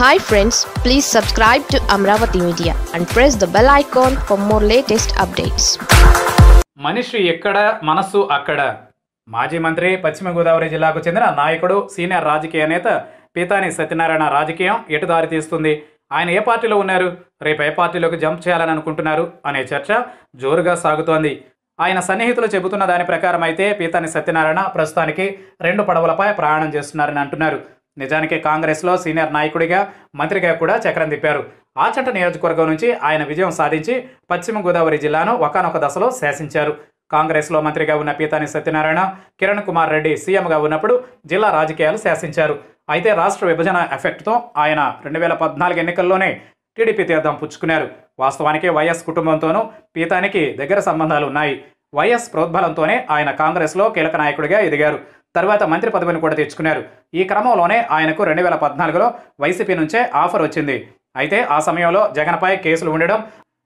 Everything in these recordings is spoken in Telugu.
hi friends please subscribe to Amaravati media and press the bell icon for more latest updates మనిషి ఎక్కడ మనసు అక్కడ మాజీ మంత్రి పశ్చిమ గోదావరి జిల్లాకు చెందిన నాయకుడు సీనియర్ రాజకీయ నేత పీతాని సత్యనారాయణ రాజకీయం ఎటు దారి తీస్తుంది ఆయన ఏ పార్టీలో ఉన్నారు రేపు ఏ పార్టీలోకి జంప్ చేయాలని అనుకుంటున్నారు అనే చర్చ జోరుగా సాగుతోంది ఆయన సన్నిహితులు చెబుతున్న దాని ప్రకారం అయితే పీతాని సత్యనారాయణ ప్రస్తుతానికి రెండు పడవలపై ప్రయాణం చేస్తున్నారని అంటున్నారు నిజానికి కాంగ్రెస్లో సీనియర్ నాయకుడిగా మంత్రిగా కూడా చక్రం తిప్పారు ఆచంట నియోజకవర్గం నుంచి ఆయన విజయం సాధించి పశ్చిమ గోదావరి జిల్లాను ఒకనొక దశలో శాసించారు కాంగ్రెస్లో మంత్రిగా ఉన్న పీతాని సత్యనారాయణ కిరణ్ కుమార్ రెడ్డి సీఎంగా ఉన్నప్పుడు జిల్లా రాజకీయాలు శాసించారు అయితే రాష్ట్ర విభజన ఎఫెక్ట్తో ఆయన రెండు వేల పద్నాలుగు ఎన్నికల్లోనే టీడీపీ తీర్థం పుచ్చుకున్నారు వాస్తవానికి వైఎస్ కుటుంబంతోనూ పీతానికి దగ్గర సంబంధాలు ఉన్నాయి వైఎస్ ప్రోద్బలంతోనే ఆయన కాంగ్రెస్లో కీలక నాయకుడిగా ఎదిగారు తర్వాత మంత్రి పదవిని కూడా తెచ్చుకున్నారు ఈ క్రమంలోనే ఆయనకు రెండు వేల పద్నాలుగులో వైసీపీ నుంచే ఆఫర్ వచ్చింది అయితే ఆ సమయంలో జగన్పై కేసులు ఉండడం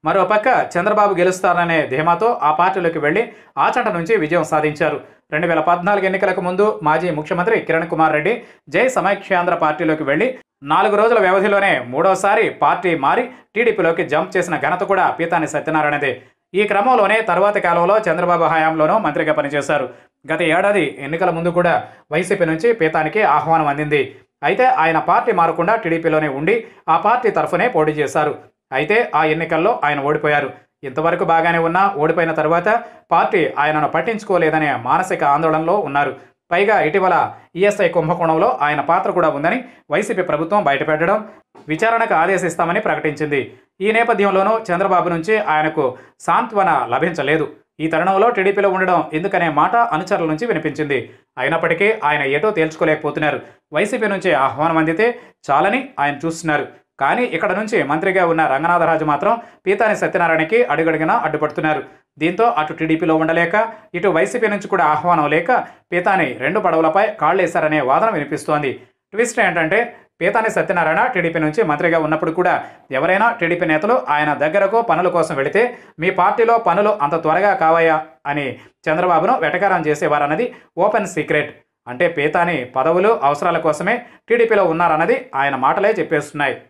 మరోపక్క చంద్రబాబు గెలుస్తారనే ధీమాతో ఆ పార్టీలోకి వెళ్లి ఆచంట నుంచి విజయం సాధించారు రెండు వేల పద్నాలుగు ఎన్నికలకు ముందు మాజీ ముఖ్యమంత్రి కిరణ్ కుమార్ రెడ్డి జై సమైక్షాంధ్ర పార్టీలోకి వెళ్లి నాలుగు రోజుల వ్యవధిలోనే మూడోసారి పార్టీ మారి టీడీపీలోకి జంప్ చేసిన ఘనత కూడా పీతాని సత్యనారాయణదే ఈ క్రమంలోనే తర్వాత కాలంలో చంద్రబాబు హయాంలోనూ మంత్రిగా పనిచేశారు గత ఏడాది ఎన్నికల ముందు కూడా వైసీపీ నుంచి పీతానికి ఆహ్వానం అందింది అయితే ఆయన పార్టీ మారకుండా టీడీపీలోనే ఉండి ఆ పార్టీ తరఫునే పోటీ చేశారు అయితే ఆ ఎన్నికల్లో ఆయన ఓడిపోయారు ఇంతవరకు బాగానే ఉన్నా ఓడిపోయిన తర్వాత పార్టీ ఆయనను పట్టించుకోలేదనే మానసిక ఆందోళనలో ఉన్నారు పైగా ఇటీవల ఈఎస్ఐ కుంభకోణంలో ఆయన పాత్ర కూడా ఉందని వైసీపీ ప్రభుత్వం బయటపెట్టడం విచారణకు ఆదేశిస్తామని ప్రకటించింది ఈ నేపథ్యంలోనూ చంద్రబాబు నుంచి ఆయనకు సాంత్వన లభించలేదు ఈ తరుణంలో టీడీపీలో ఉండడం ఎందుకనే మాట అనుచరుల నుంచి వినిపించింది అయినప్పటికీ ఆయన ఏటో తేల్చుకోలేకపోతున్నారు వైసీపీ నుంచి ఆహ్వానం అందితే చాలని ఆయన చూస్తున్నారు కానీ ఇక్కడ నుంచి మంత్రిగా ఉన్న రంగనాథరాజు మాత్రం పీతాని సత్యనారాయణకి అడుగడుగునా అడ్డుపడుతున్నారు దీంతో అటు టీడీపీలో ఉండలేక ఇటు వైసీపీ నుంచి కూడా ఆహ్వానం లేక పీతాని రెండు పడవలపై కాళ్ళేశారనే వాదన వినిపిస్తోంది ట్విస్ట్ ఏంటంటే పీతాని సత్యనారాయణ టీడీపీ నుంచి మంత్రిగా ఉన్నప్పుడు కూడా ఎవరైనా టీడీపీ నేతలు ఆయన దగ్గరకు పనుల కోసం వెళితే మీ పార్టీలో పనులు అంత త్వరగా కావాయా అని చంద్రబాబును వెటకారం చేసేవారన్నది ఓపెన్ సీక్రెట్ అంటే పీతాని పదవులు అవసరాల కోసమే టీడీపీలో ఉన్నారన్నది ఆయన మాటలే చెప్పేస్తున్నాయి